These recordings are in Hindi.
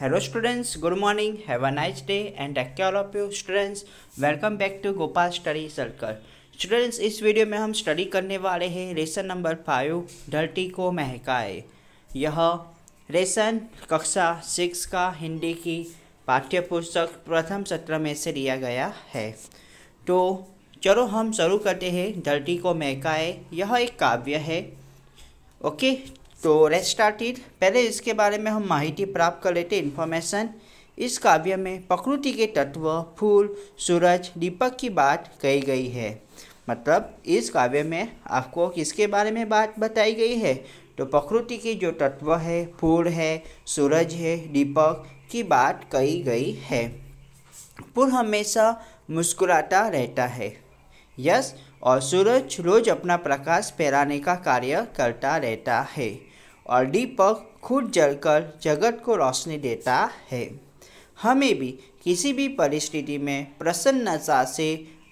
hello students good morning have a nice day and take care of you students welcome back to gopal study students इस वीडियो में हम स्टडी करने वाले हैं लेसन नंबर फाइव धरती को महकाए यह लेसन कक्षा सिक्स का हिंदी की पाठ्य पुस्तक प्रथम सत्र में से लिया गया है तो चलो हम शुरू करते हैं धरती को महकाए यह एक काव्य है ओके तो लेट स्टार्ट इट पहले इसके बारे में हम माहिती प्राप्त कर लेते इन्फॉर्मेशन इस काव्य में प्रकृति के तत्व फूल सूरज दीपक की बात कही गई है मतलब इस काव्य में आपको किसके बारे में बात बताई गई है तो प्रकृति के जो तत्व है फूल है सूरज है दीपक की बात कही गई है फूल हमेशा मुस्कुराता रहता है यस और सूरज रोज अपना प्रकाश फैलाने का कार्य करता रहता है और दीपक खुद जलकर जगत को रोशनी देता है हमें भी किसी भी परिस्थिति में प्रसन्नता से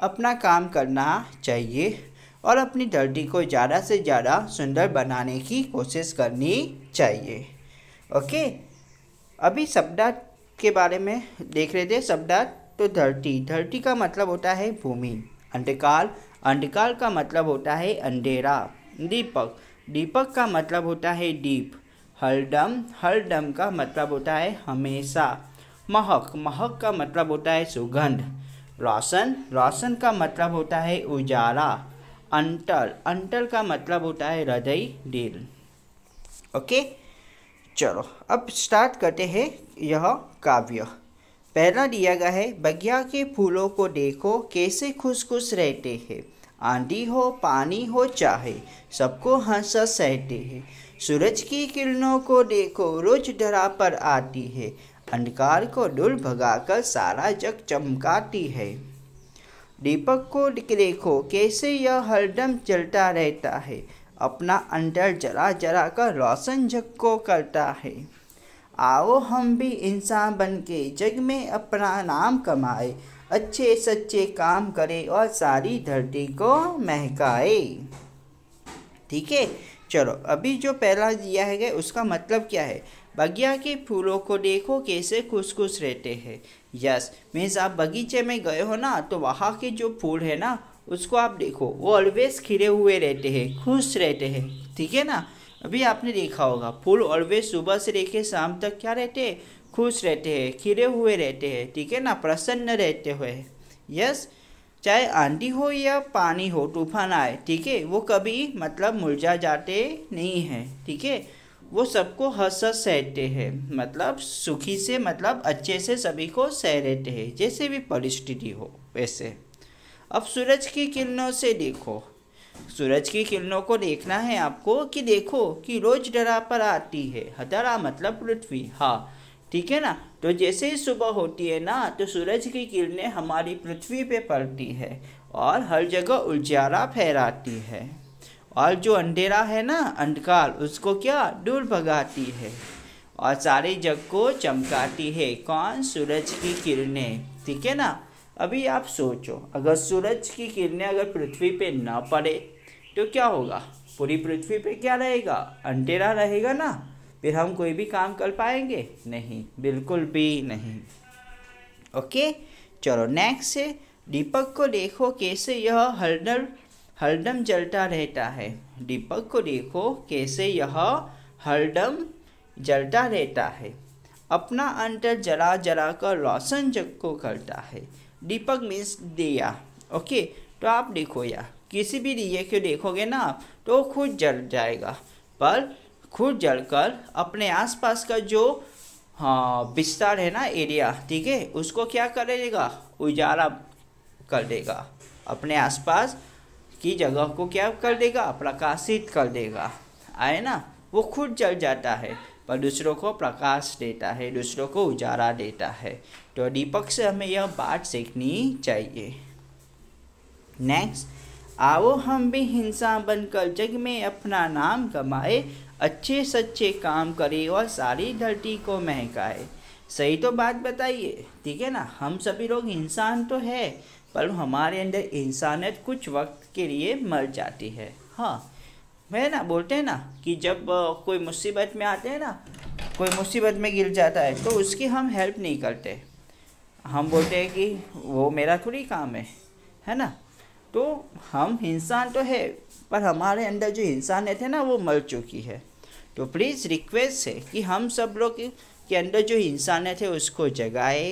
अपना काम करना चाहिए और अपनी धरती को ज़्यादा से ज़्यादा सुंदर बनाने की कोशिश करनी चाहिए ओके अभी शब्दार्थ के बारे में देख रहे थे शब्दार्थ तो धरती धरती का मतलब होता है भूमि अंधकाल अंधकाल का मतलब होता है अंधेरा दीपक दीपक का मतलब होता है दीप हरडम हरडम का मतलब होता है हमेशा महक महक का मतलब होता है सुगंध रोशन रोशन का मतलब होता है उजाला अंतर अंतर का मतलब होता है हृदय दिल ओके चलो अब स्टार्ट करते हैं यह काव्य पहला दिया गया है बगिया के फूलों को देखो कैसे खुश खुश रहते हैं आंधी हो पानी हो चाहे सबको हंसा सहते हैं सूरज की किरणों को देखो रोज डरा पर आती है अंधकार को डुल भगाकर सारा जग चमकाती है दीपक को देखो कैसे यह हरदम चलता रहता है अपना अंदर जरा जरा कर रोशन जग को करता है आओ हम भी इंसान बन के जग में अपना नाम कमाए अच्छे सच्चे काम करे और सारी धरती को महकाए ठीक है चलो अभी जो पहला दिया है उसका मतलब क्या है बगिया के फूलों को देखो कैसे खुश खुश रहते हैं यस मीन्स आप बगीचे में गए हो ना तो वहाँ के जो फूल है ना उसको आप देखो वो ऑलवेज खिले हुए रहते हैं खुश रहते हैं ठीक है ना अभी आपने देखा होगा फूल ऑलवेज सुबह से लेके शाम तक क्या रहते हैं खुश रहते हैं खिरे हुए रहते हैं ठीक है ना प्रसन्न रहते हुए यस चाहे आंधी हो या पानी हो तूफान आए ठीक है वो कभी मतलब मुरझा जाते नहीं हैं ठीक है वो सबको हंस हंस सहते हैं मतलब सुखी से मतलब अच्छे से सभी को सह रहते हैं जैसे भी परिस्थिति हो वैसे अब सूरज की किरणों से देखो सूरज की किरणों को देखना है आपको कि देखो कि रोज डरा पर आती है हदरा मतलब पृथ्वी हाँ ठीक है ना तो जैसे ही सुबह होती है ना तो सूरज की किरणें हमारी पृथ्वी पे पड़ती है और हर जगह उजाला फहराती है और जो अंधेरा है ना अंधकार उसको क्या दूर भगाती है और सारे जग को चमकाती है कौन सूरज की किरणें ठीक है ना अभी आप सोचो अगर सूरज की किरणें अगर पृथ्वी पे ना पड़े तो क्या होगा पूरी पृथ्वी पे क्या रहेगा अंधेरा रहेगा ना फिर हम कोई भी काम कर पाएंगे नहीं बिल्कुल भी नहीं ओके चलो नेक्स्ट दीपक को देखो कैसे यह हरदम हरदम जलता रहता है दीपक को देखो कैसे यह हरदम जलता रहता है अपना अंतर जला जला कर रोशन जग को करता है दीपक मीन्स दिया ओके तो आप देखो यार किसी भी दिए को देखोगे ना तो खुद जल जाएगा पर खुद जलकर अपने आसपास का जो हाँ विस्तार है ना एरिया ठीक है उसको क्या कर देगा उजाला कर देगा अपने आसपास की जगह को क्या कर देगा प्रकाशित कर देगा आए ना वो खुद जल जाता है पर दूसरों को प्रकाश देता है दूसरों को उजाला देता है तो दीपक से हमें यह बात सीखनी चाहिए नेक्स्ट आओ हम भी हिंसा बनकर जग में अपना नाम कमाए अच्छे सच्चे काम करे और सारी धरती को महकाए सही तो बात बताइए ठीक है ना हम सभी लोग इंसान तो है पर हमारे अंदर इंसानियत कुछ वक्त के लिए मर जाती है हाँ वह ना बोलते हैं ना कि जब कोई मुसीबत में आते हैं ना कोई मुसीबत में गिर जाता है तो उसकी हम हेल्प नहीं करते हम बोलते हैं कि वो मेरा थोड़ी काम है है ना तो हम इंसान तो है पर हमारे अंदर जो इंसानियत है ना वो मर चुकी है तो प्लीज़ रिक्वेस्ट है कि हम सब लोग के अंदर जो इंसानियत है उसको जगाए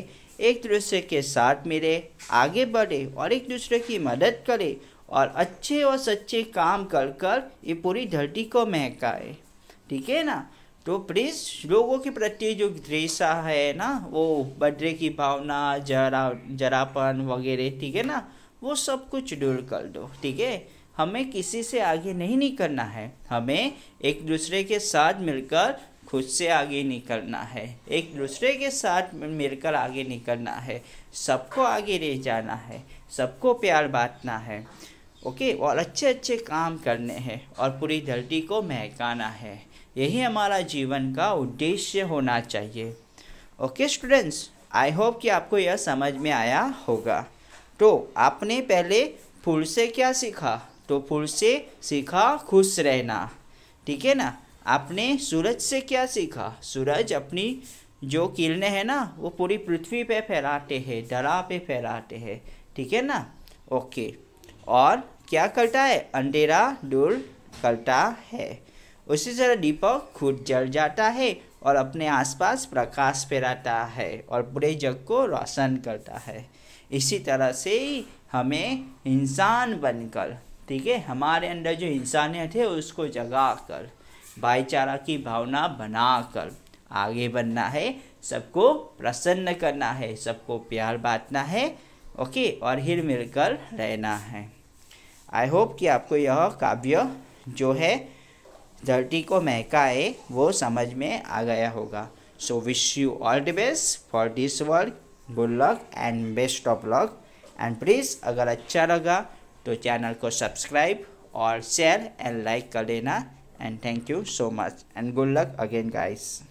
एक दूसरे के साथ मिले आगे बढ़े और एक दूसरे की मदद करे और अच्छे और सच्चे काम कर कर ये पूरी धरती को महकाए ठीक है ना तो प्लीज़ लोगों के प्रति जो द्रेसा है ना वो बदले की भावना जरा जरापन वगैरह ठीक है ना वो सब कुछ दूर कर दो ठीक है हमें किसी से आगे नहीं निकलना है हमें एक दूसरे के साथ मिलकर खुद से आगे निकलना है एक दूसरे के साथ मिलकर आगे निकलना है सबको आगे ले जाना है सबको प्यार बांटना है ओके और अच्छे अच्छे काम करने हैं और पूरी धरती को महकाना है यही हमारा जीवन का उद्देश्य होना चाहिए ओके स्टूडेंट्स आई होप कि आपको यह समझ में आया होगा तो आपने पहले फूल से क्या सीखा तो फूल से सीखा खुश रहना ठीक है ना आपने सूरज से क्या सीखा सूरज अपनी जो किरणें हैं ना वो पूरी पृथ्वी पे फैलाते हैं दरा पे फैलाते हैं ठीक है ना ओके और क्या करता है अंधेरा दूर करता है उसी तरह दीपक खुद जल जाता है और अपने आसपास प्रकाश फैलाता है और पूरे जग को रोशन करता है इसी तरह से ही हमें इंसान बनकर ठीक है हमारे अंदर जो इंसानियत है उसको जगा कर भाईचारा की भावना बना कर आगे बढ़ना है सबको प्रसन्न करना है सबको प्यार बांटना है ओके और हिल मिलकर रहना है आई होप कि आपको यह काव्य जो है धरती को महकाए वो समझ में आ गया होगा so wish you all the best for this work good luck and best of luck and please अगर अच्छा लगा तो चैनल को सब्सक्राइब और शेयर एंड लाइक कर लेना and thank you so much and good luck again guys